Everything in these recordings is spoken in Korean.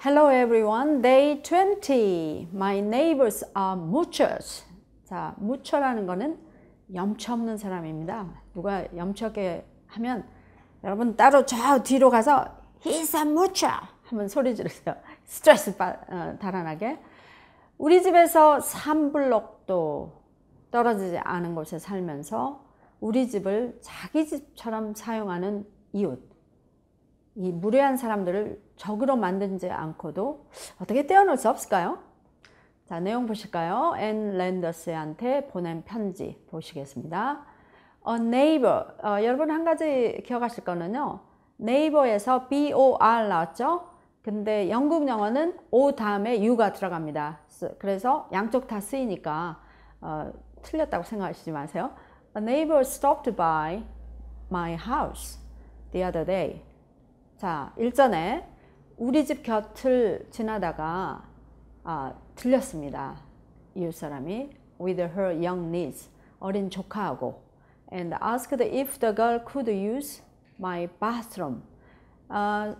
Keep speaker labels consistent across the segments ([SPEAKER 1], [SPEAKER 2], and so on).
[SPEAKER 1] Hello everyone. Day 20. My neighbors are muchos. 자, mucho라는 거는 염치 없는 사람입니다. 누가 염치 없게 하면 여러분 따로 저 뒤로 가서 he's a mucho 한번 소리 지르세요. 스트레스 바, 어, 달아나게. 우리 집에서 3블록도 떨어지지 않은 곳에 살면서 우리 집을 자기 집처럼 사용하는 이웃. 이 무례한 사람들을 적으로 만든지 않고도 어떻게 떼어놓을 수 없을까요? 자, 내용 보실까요? 앤 랜더스한테 보낸 편지 보시겠습니다. A neighbor. 어, 여러분 한 가지 기억하실 거는요. 네이버에서 BOR 나왔죠? 근데 영국 영어는 O 다음에 U가 들어갑니다. 그래서 양쪽 다 쓰이니까 어, 틀렸다고 생각하시지 마세요. A neighbor stopped by my house the other day. 자, 일전에 우리 집 곁을 지나다가 아, 들렸습니다. 이웃 사람이 with her young niece 어린 조카하고 and asked if the girl could use my bathroom. 아,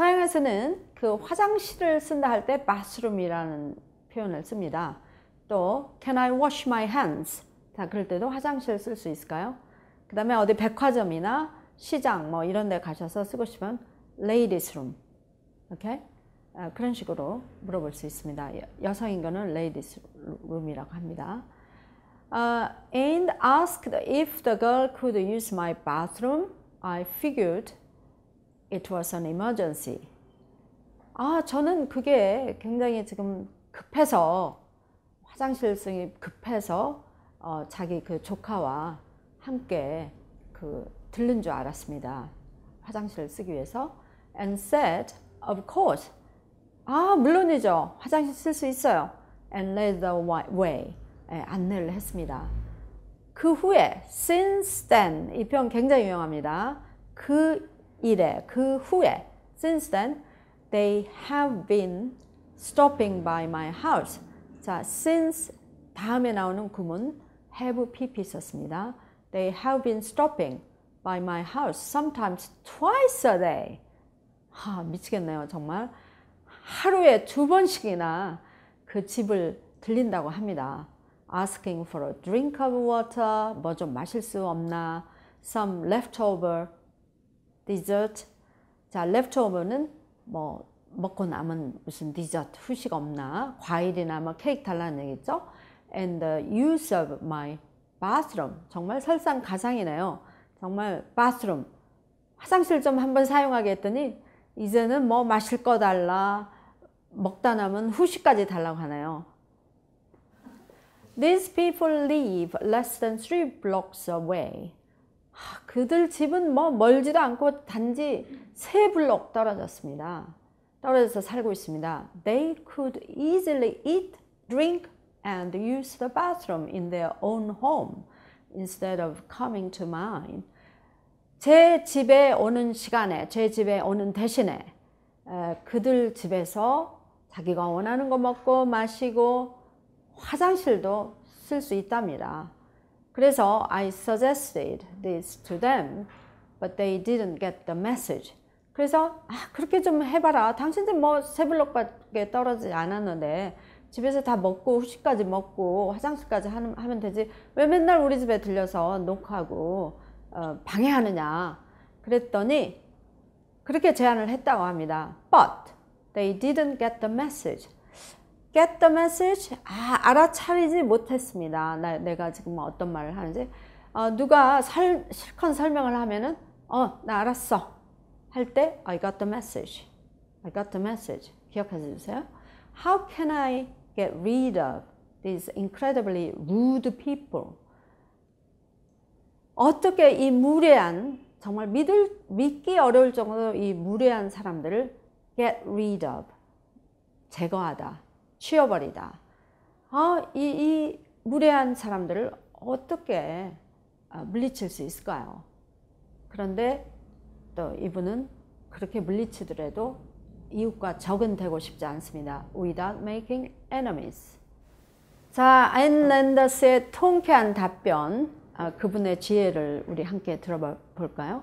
[SPEAKER 1] 서양에서는 그 화장실을 쓴다 할 때 bathroom이라는 표현을 씁니다. 또 can I wash my hands? 자, 그럴 때도 화장실 쓸 수 있을까요? 그 다음에 어디 백화점이나 시장 뭐 이런 데 가셔서 쓰고 싶으면 ladies room. 오케이? 아, 그런 식으로 물어볼 수 있습니다. 여성인 거는 ladies room이라고 합니다. Uh, and asked if the girl could use my bathroom. I figured it was an emergency. 아, 저는 그게 굉장히 지금 급해서 화장실 승이 급해서 어, 자기 그 조카와 함께 그 들른 줄 알았습니다. 화장실을 쓰기 위해서 and said, of course. 아, 물론이죠. 화장실 쓸 수 있어요. and led the way. 예, 안내를 했습니다. 그 후에 since then 이 표현 굉장히 유용합니다. 그 이래, 그 후에 since then they have been stopping by my house. 자, since 다음에 나오는 구문 have pp 썼습니다. They have been stopping. by my house sometimes twice a day. 아, 미치겠네요, 정말. 하루에 두 번씩이나 그 집을 들린다고 합니다. asking for a drink of water, 뭐 좀 마실 수 없나, some leftover dessert. 자, leftover는 뭐 먹고 남은 무슨 디저트 후식 없나, 과일이나 뭐 케이크 달라는 얘기죠. and the use of my bathroom. 정말 설상가상이네요. 정말 바스룸 화장실 좀 한번 사용하게 했더니 이제는 뭐 마실 거 달라 먹다 남은 후식까지 달라고 하네요. These people live less than three blocks away. 아, 그들 집은 뭐 멀지도 않고 단지 세 블록 떨어졌습니다. 떨어져서 살고 있습니다. They could easily eat, drink, and use the bathroom in their own home instead of coming to mine. 제 집에 오는 시간에 제 집에 오는 대신에 그들 집에서 자기가 원하는 거 먹고 마시고 화장실도 쓸 수 있답니다. 그래서 I suggested this to them, but they didn't get the message. 그래서 아, 그렇게 좀 해봐라. 당신들 뭐세블록밖에 떨어지지 않았는데 집에서 다 먹고 후식까지 먹고 화장실까지 하면 되지. 왜 맨날 우리 집에 들려서 녹화하고 방해하느냐 그랬더니 그렇게 제안을 했다고 합니다. But they didn't get the message. get the message? 아, 알아차리지 못했습니다. 나, 내가 지금 어떤 말을 하는지. 어, 누가 설, 실컷 설명을 하면은 어, 나 알았어. 할 때 I got the message. I got the message. 기억해 주세요. How can I get rid of these incredibly rude people? 어떻게 이 무례한 정말 믿을, 믿기 어려울 정도로 이 무례한 사람들을 get rid of 제거하다 치워버리다 아, 이, 이 무례한 사람들을 어떻게 아, 물리칠 수 있을까요? 그런데 또 이분은 그렇게 물리치더라도 이웃과 적은 되고 싶지 않습니다. Without making enemies. 자, 아인랜더스의 통쾌한 답변 아, 그분의 지혜를 우리 함께 들어봐 볼까요?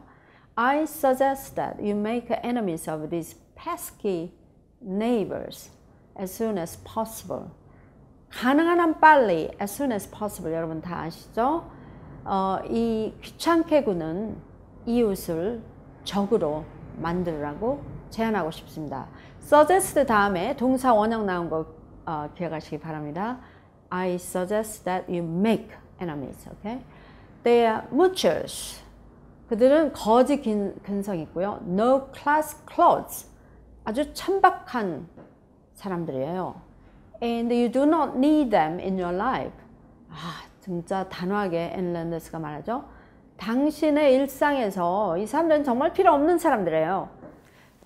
[SPEAKER 1] I suggest that you make enemies of these pesky neighbors as soon as possible. 가능한 한 빨리 as soon as possible 여러분 다 아시죠? 어, 이 귀찮게 구는 이웃을 적으로 만들라고 제안하고 싶습니다. suggest 다음에 동사 원형 나온 거 어, 기억하시기 바랍니다. I suggest that you make enemies. Okay? They are m u t u e r s 그들은 거지 근성이 있고요. No class clothes. 아주 천박한 사람들이에요. And you do not need them in your life. 아, 진짜 단호하게 앤랜더스가 말하죠. 당신의 일상에서 이 사람들은 정말 필요 없는 사람들이에요.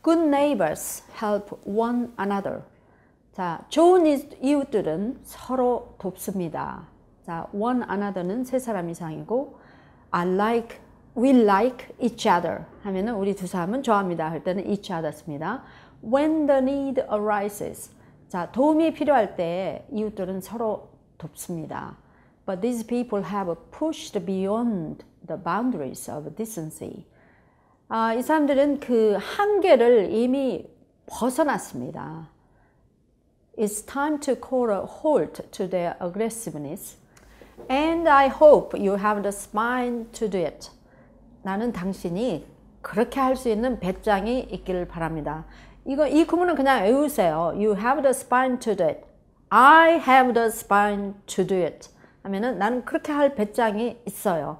[SPEAKER 1] Good neighbors help one another. 자, 좋은 이웃들은 서로 돕습니다. 자, one another는 세 사람 이상이고 I like, we like each other 하면은 우리 두 사람은 좋아합니다 할 때는 each other입니다. When the need arises 자, 도움이 필요할 때 이웃들은 서로 돕습니다. But these people have pushed beyond the boundaries of decency. 아, 이 사람들은 그 한계를 이미 벗어났습니다. It's time to call a halt to their aggressiveness. And I hope you have the spine to do it. 나는 당신이 그렇게 할 수 있는 배짱이 있기를 바랍니다. 이거 이 구문은 그냥 외우세요. You have the spine to do it. I have the spine to do it. 하면은 나는 그렇게 할 배짱이 있어요.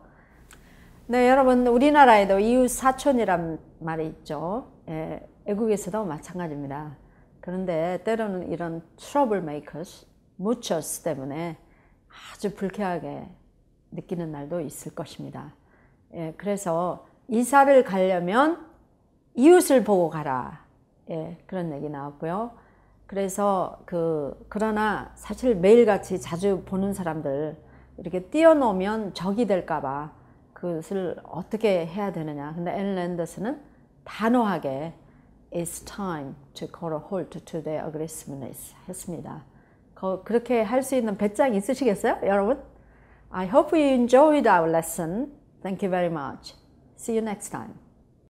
[SPEAKER 1] 네, 여러분 우리나라에도 이웃 사촌이란 말이 있죠. 예, 외국에서도 마찬가지입니다. 그런데 때로는 이런 trouble makers, muchos 때문에 아주 불쾌하게 느끼는 날도 있을 것입니다. 예, 그래서 이사를 가려면 이웃을 보고 가라. 예, 그런 얘기 나왔고요. 그래서 그 그러나 사실 매일같이 자주 보는 사람들 이렇게 띄어놓으면 적이 될까봐 그것을 어떻게 해야 되느냐. 근데 앤랜더스는 단호하게 It's time to call a halt to their aggressiveness 했습니다. 그렇게 할 수 있는 배짱 있으시겠어요, 여러분? I hope you enjoyed our lesson. Thank you very much. See you next time.